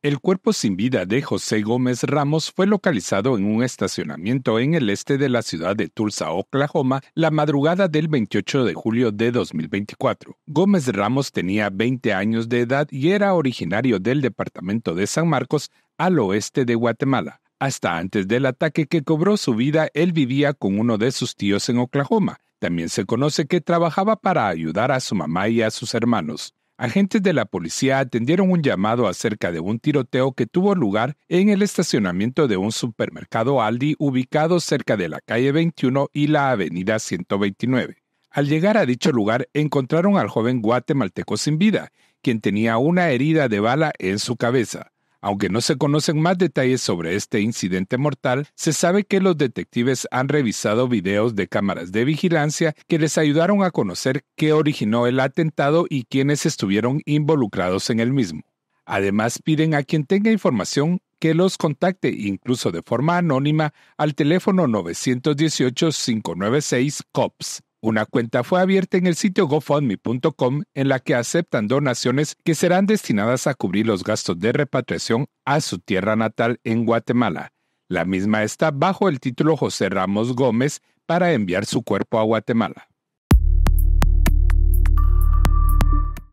El cuerpo sin vida de José Gómez Ramos fue localizado en un estacionamiento en el este de la ciudad de Tulsa, Oklahoma, la madrugada del 28 de julio de 2024. Gómez Ramos tenía 20 años de edad y era originario del departamento de San Marcos, al oeste de Guatemala. Hasta antes del ataque que cobró su vida, él vivía con uno de sus tíos en Oklahoma. También se conoce que trabajaba para ayudar a su mamá y a sus hermanos agentes de la policía atendieron un llamado acerca de un tiroteo que tuvo lugar en el estacionamiento de un supermercado Aldi ubicado cerca de la calle 21 y la avenida 129. Al llegar a dicho lugar encontraron al joven guatemalteco sin vida, quien tenía una herida de bala en su cabeza. Aunque no se conocen más detalles sobre este incidente mortal, se sabe que los detectives han revisado videos de cámaras de vigilancia que les ayudaron a conocer qué originó el atentado y quiénes estuvieron involucrados en el mismo. Además, piden a quien tenga información que los contacte, incluso de forma anónima, al teléfono 918-596-COPS una cuenta fue abierta en el sitio gofundme.com en la que aceptan donaciones que serán destinadas a cubrir los gastos de repatriación a su tierra natal en Guatemala. La misma está bajo el título José Ramos Gómez para enviar su cuerpo a Guatemala.